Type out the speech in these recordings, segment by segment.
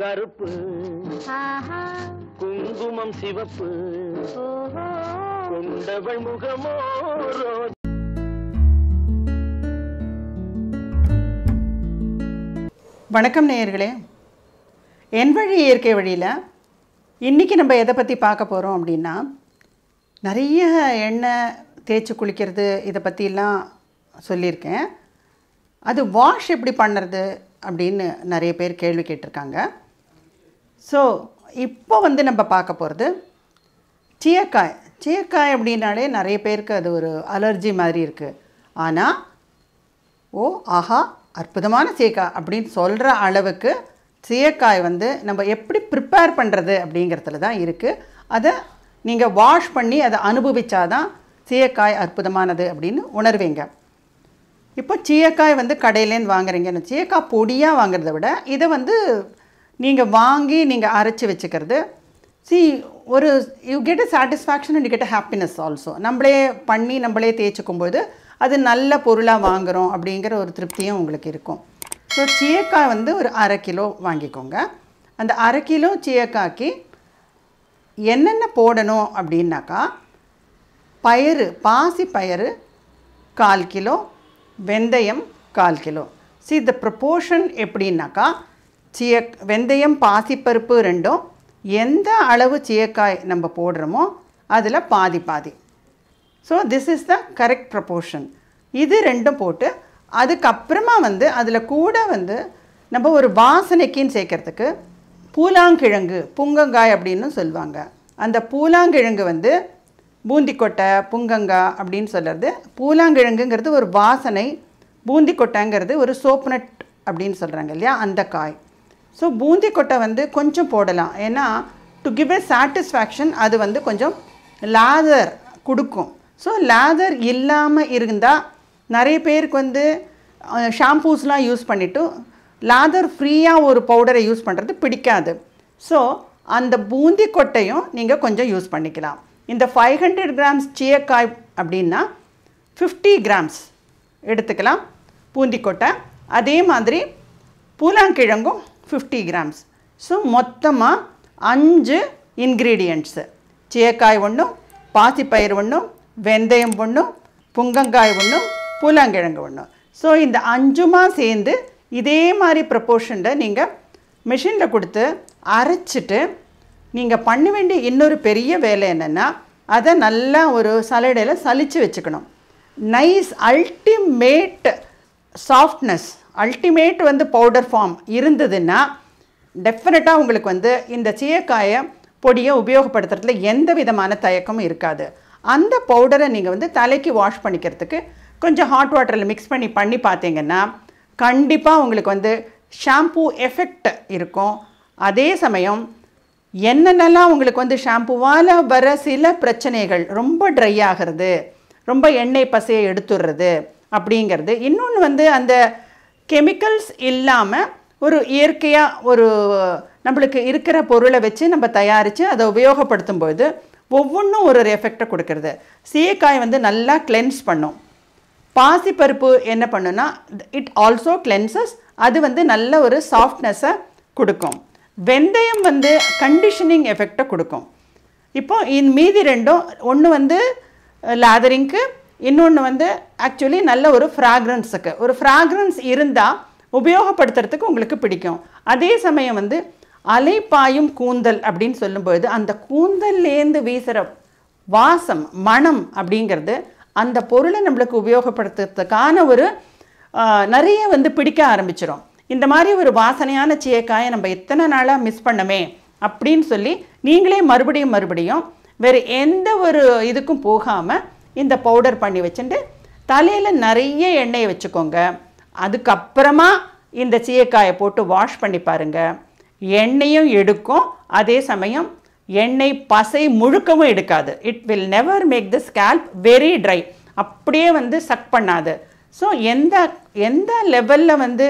கருப்பு குங்குமம் சிவப்பு கொண்டவள் முகமோ வணக்கம் நேயர்களே என் வழி இயற்கை வழியில் இன்றைக்கி நம்ம எதை பற்றி பார்க்க போகிறோம் அப்படின்னா நிறைய எண்ணெய் தேய்ச்சி குளிக்கிறது இதை பற்றிலாம் சொல்லியிருக்கேன் அது வாஷ் எப்படி பண்ணுறது அப்படின்னு நிறைய பேர் கேள்வி கேட்டிருக்காங்க ஸோ இப்போ வந்து நம்ம பார்க்க போகிறது சீயக்காய் சீயக்காய் அப்படின்னாலே நிறைய பேருக்கு அது ஒரு அலர்ஜி மாதிரி இருக்குது ஆனால் ஓ ஆஹா அற்புதமான சீயக்காய் அப்படின்னு சொல்கிற அளவுக்கு சீயக்காய் வந்து நம்ம எப்படி ப்ரிப்பேர் பண்ணுறது அப்படிங்கிறதுல தான் இருக்குது அதை நீங்கள் வாஷ் பண்ணி அதை அனுபவித்தா தான் சீயக்காய் அற்புதமானது அப்படின்னு உணர்வீங்க இப்போ சீயக்காய் வந்து கடையிலேருந்து வாங்குறீங்கன்னு சீயக்காய் பொடியாக வாங்குறத விட இதை வந்து நீங்கள் வாங்கி நீங்கள் அரைச்சி வச்சுக்கிறது சி ஒரு you get a satisfaction and get a happiness also நம்மளே பண்ணி நம்மளே தேய்ச்சிக்கும்போது அது நல்ல பொருளாக வாங்குகிறோம் அப்படிங்கிற ஒரு திருப்தியும் உங்களுக்கு இருக்கும் ஸோ சீயக்காய் வந்து ஒரு அரை கிலோ வாங்கிக்கோங்க அந்த அரை கிலோ சீயக்காய்க்கு என்னென்ன போடணும் அப்படின்னாக்கா பயிறு பாசி பயிறு கால் கிலோ வெந்தயம் கால் கிலோ சி த ப்ரப்போர்ஷன் எப்படின்னாக்கா சிய வெந்தயம் பாசிப்பருப்பு ரெண்டும் எந்த அளவு சீயக்காய் நம்ம போடுறோமோ அதில் பாதி பாதி so this is the correct proportion இது ரெண்டும் போட்டு அதுக்கப்புறமா வந்து அதில் கூட வந்து நம்ம ஒரு வாசனைக்குன்னு சேர்க்கறதுக்கு பூலாங்கிழங்கு புங்கங்காய் அப்படின்னு சொல்லுவாங்க அந்த பூலாங்கிழங்கு வந்து பூந்திக்கொட்டை புங்கங்கா அப்படின்னு சொல்கிறது பூலாங்கிழங்குங்கிறது ஒரு வாசனை பூந்திக்கொட்டைங்கிறது ஒரு நட் அப்படின்னு சொல்கிறாங்க இல்லையா அந்த காய் ஸோ பூந்தி கொட்டை வந்து கொஞ்சம் போடலாம் ஏன்னா டு கிவ் எ சாட்டிஸ்ஃபேக்ஷன் அது வந்து கொஞ்சம் லாதர் கொடுக்கும் ஸோ லாதர் இல்லாமல் இருந்தால் நிறைய பேருக்கு வந்து ஷாம்பூஸ்லாம் யூஸ் பண்ணிவிட்டு லாதர் ஃப்ரீயாக ஒரு பவுடரை யூஸ் பண்ணுறது பிடிக்காது ஸோ அந்த பூந்தி கொட்டையும் நீங்கள் கொஞ்சம் யூஸ் பண்ணிக்கலாம் இந்த ஃபைவ் ஹண்ட்ரட் கிராம்ஸ் சீயக்காய் அப்படின்னா ஃபிஃப்டி கிராம்ஸ் எடுத்துக்கலாம் பூந்திக்கொட்டை அதே மாதிரி பூலாங்கிழங்கும் ஃபிஃப்டி கிராம்ஸ் ஸோ மொத்தமாக அஞ்சு இன்க்ரீடியண்ட்ஸு சேக்காய் ஒன்றும் பாசிப்பயிர் ஒன்றும் வெந்தயம் ஒன்றும் புங்கங்காய் ஒன்றும் புலங்கிழங்கு ஒன்றும் ஸோ இந்த அஞ்சுமாக சேர்ந்து இதே மாதிரி ப்ரப்போர்ஷனில் நீங்கள் மிஷினில் கொடுத்து அரைச்சிட்டு நீங்கள் பண்ண வேண்டிய இன்னொரு பெரிய வேலை என்னென்னா அதை நல்லா ஒரு சலடையில் சலித்து வச்சுக்கணும் நைஸ் அல்டிமேட்டு சாஃப்ட்னஸ் அல்டிமேட் வந்து பவுடர் ஃபார்ம் இருந்ததுன்னா டெஃபினட்டாக உங்களுக்கு வந்து இந்த சீயக்காயை பொடியை உபயோகப்படுத்துறதுல எந்த விதமான தயக்கமும் இருக்காது அந்த பவுடரை நீங்கள் வந்து தலைக்கு வாஷ் பண்ணிக்கிறதுக்கு கொஞ்சம் ஹாட் வாட்டரில் மிக்ஸ் பண்ணி பண்ணி பார்த்தீங்கன்னா கண்டிப்பாக உங்களுக்கு வந்து ஷாம்பூ எஃபெக்ட் இருக்கும் அதே சமயம் என்னென்னலாம் உங்களுக்கு வந்து ஷாம்புவால் வர சில பிரச்சனைகள் ரொம்ப ட்ரை ஆகிறது ரொம்ப எண்ணெய் பசையை எடுத்துடுறது அப்படிங்கிறது இன்னொன்று வந்து அந்த கெமிக்கல்ஸ் இல்லாமல் ஒரு இயற்கையாக ஒரு நம்மளுக்கு இருக்கிற பொருளை வச்சு நம்ம தயாரித்து அதை உபயோகப்படுத்தும் ஒவ்வொன்றும் ஒரு ஒரு எஃபெக்டை கொடுக்கறது சீயக்காய் வந்து நல்லா கிளென்ஸ் பண்ணும் பாசிப்பருப்பு என்ன பண்ணுன்னா இட் ஆல்சோ கிளென்சஸ் அது வந்து நல்ல ஒரு சாஃப்ட்னஸை கொடுக்கும் வெந்தயம் வந்து கண்டிஷனிங் எஃபெக்டை கொடுக்கும் இப்போ இன் மீதி ரெண்டும் ஒன்று வந்து லேதரிங்க்கு இன்னொன்று வந்து ஆக்சுவலி நல்ல ஒரு ஃப்ராக்ரன்ஸுக்கு ஒரு ஃப்ராக்ரன்ஸ் இருந்தால் உபயோகப்படுத்துறதுக்கு உங்களுக்கு பிடிக்கும் அதே சமயம் வந்து அலைப்பாயும் கூந்தல் அப்படின்னு சொல்லும்பொழுது அந்த கூந்தல்லேருந்து வீசுகிற வாசம் மனம் அப்படிங்கிறது அந்த பொருளை நம்மளுக்கு உபயோகப்படுத்துறதுக்கான ஒரு நிறைய வந்து பிடிக்க ஆரம்பிச்சிடும் இந்த மாதிரி ஒரு வாசனையான சீயக்காயை நம்ம எத்தனை நாளாக மிஸ் பண்ணமே அப்படின்னு சொல்லி நீங்களே மறுபடியும் மறுபடியும் வேறு எந்த ஒரு இதுக்கும் போகாமல் இந்த பவுடர் பண்ணி வச்சுட்டு தலையில் நிறைய எண்ணெயை வச்சுக்கோங்க அதுக்கப்புறமா இந்த சீயக்காயை போட்டு வாஷ் பண்ணி பாருங்கள் எண்ணெயும் எடுக்கும் அதே சமயம் எண்ணெய் பசை முழுக்கவும் எடுக்காது it will never make the scalp very dry அப்படியே வந்து சக் பண்ணாது ஸோ எந்த எந்த லெவலில் வந்து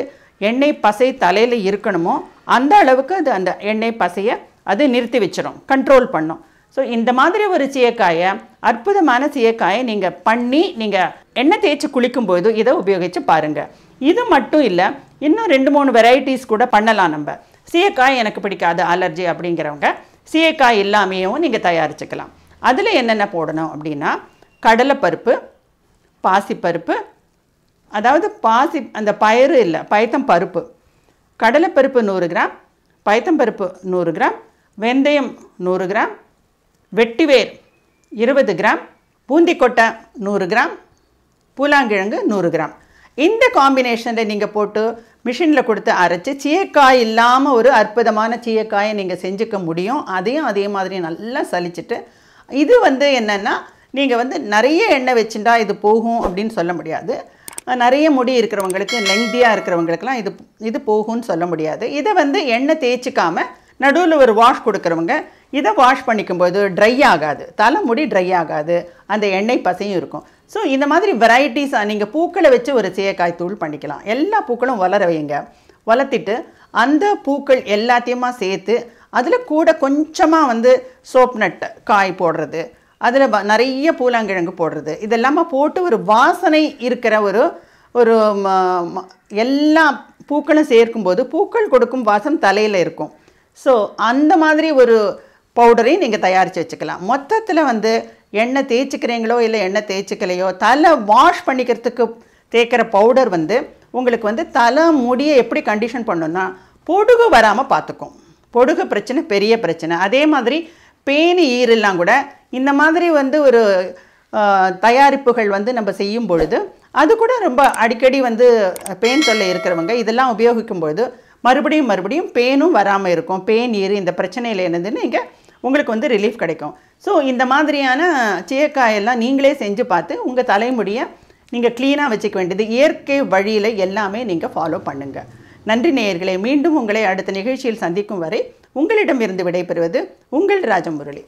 எண்ணெய் பசை தலையில் இருக்கணுமோ அந்த அளவுக்கு அது அந்த எண்ணெய் பசையை அது நிறுத்தி வச்சிடும் கண்ட்ரோல் பண்ணும் ஸோ இந்த மாதிரி ஒரு சீயக்காயை அற்புதமான சீயக்காயை நீங்கள் பண்ணி நீங்கள் எண்ணெய் தேய்ச்சி குளிக்கும்போது இதை உபயோகித்து பாருங்கள் இது மட்டும் இல்லை இன்னும் ரெண்டு மூணு வெரைட்டிஸ் கூட பண்ணலாம் நம்ம சீயக்காய் எனக்கு பிடிக்காது அலர்ஜி அப்படிங்கிறவங்க சீயக்காய் இல்லாமையும் நீங்கள் தயாரிச்சுக்கலாம் அதில் என்னென்ன போடணும் அப்படின்னா கடலைப்பருப்பு பாசிப்பருப்பு அதாவது பாசி அந்த பயிறு இல்லை பயத்தம் பருப்பு கடலைப்பருப்பு நூறு கிராம் பயத்தம்பருப்பு நூறு கிராம் வெந்தயம் நூறு கிராம் வெட்டிவேர் இருபது கிராம் பூந்திக்கொட்டை நூறு கிராம் பூலாங்கிழங்கு நூறு கிராம் இந்த காம்பினேஷனில் நீங்கள் போட்டு மிஷினில் கொடுத்து அரைச்சி சீயக்காய் இல்லாமல் ஒரு அற்புதமான சீயக்காயை நீங்கள் செஞ்சுக்க முடியும் அதையும் அதே மாதிரி நல்லா சலிச்சுட்டு இது வந்து என்னென்னா நீங்கள் வந்து நிறைய எண்ணெய் வச்சுட்டா இது போகும் அப்படின்னு சொல்ல முடியாது நிறைய முடி இருக்கிறவங்களுக்கு லெங்தியாக இருக்கிறவங்களுக்குலாம் இது இது போகும்னு சொல்ல முடியாது இதை வந்து எண்ணெய் தேய்ச்சிக்காமல் நடுவில் ஒரு வாஷ் கொடுக்குறவங்க இதை வாஷ் பண்ணிக்கும்போது ட்ரை ஆகாது தலைமுடி ட்ரை ஆகாது அந்த எண்ணெய் பசையும் இருக்கும் ஸோ இந்த மாதிரி வெரைட்டிஸாக நீங்கள் பூக்களை வச்சு ஒரு சேக்காய் தூள் பண்ணிக்கலாம் எல்லா பூக்களும் வளர வைங்க வளர்த்திட்டு அந்த பூக்கள் எல்லாத்தையுமா சேர்த்து அதில் கூட கொஞ்சமாக வந்து சோப் நட் காய் போடுறது அதில் நிறைய பூலாங்கிழங்கு போடுறது இதெல்லாமல் போட்டு ஒரு வாசனை இருக்கிற ஒரு ஒரு எல்லா பூக்களும் சேர்க்கும்போது பூக்கள் கொடுக்கும் வாசம் தலையில் இருக்கும் ஸோ அந்த மாதிரி ஒரு பவுடரையும் நீங்கள் தயாரித்து வச்சுக்கலாம் மொத்தத்தில் வந்து எண்ணெய் தேய்ச்சிக்கிறீங்களோ இல்லை எண்ணெய் தேய்ச்சிக்கலையோ தலை வாஷ் பண்ணிக்கிறதுக்கு தேய்க்கிற பவுடர் வந்து உங்களுக்கு வந்து தலை முடியை எப்படி கண்டிஷன் பண்ணணும்னா பொடுகு வராமல் பார்த்துக்கும் பொடுகு பிரச்சனை பெரிய பிரச்சனை அதே மாதிரி பேனி ஈரெல்லாம் கூட இந்த மாதிரி வந்து ஒரு தயாரிப்புகள் வந்து நம்ம செய்யும் பொழுது அது கூட ரொம்ப அடிக்கடி வந்து பேன் தொல்லை இருக்கிறவங்க இதெல்லாம் உபயோகிக்கும் பொழுது மறுபடியும் மறுபடியும் பெயினும் வராமல் இருக்கும் பெயின் ஏறு இந்த பிரச்சனையில் என்னதுன்னு இங்கே உங்களுக்கு வந்து ரிலீஃப் கிடைக்கும் ஸோ இந்த மாதிரியான சீயக்காயெல்லாம் நீங்களே செஞ்சு பார்த்து உங்கள் தலைமுடியை நீங்கள் க்ளீனாக வச்சுக்க வேண்டியது இயற்கை வழியில் எல்லாமே நீங்கள் ஃபாலோ பண்ணுங்கள் நன்றி நேயர்களை மீண்டும் உங்களை அடுத்த நிகழ்ச்சியில் சந்திக்கும் வரை உங்களிடமிருந்து விடைபெறுவது உங்கள் ராஜமுரளி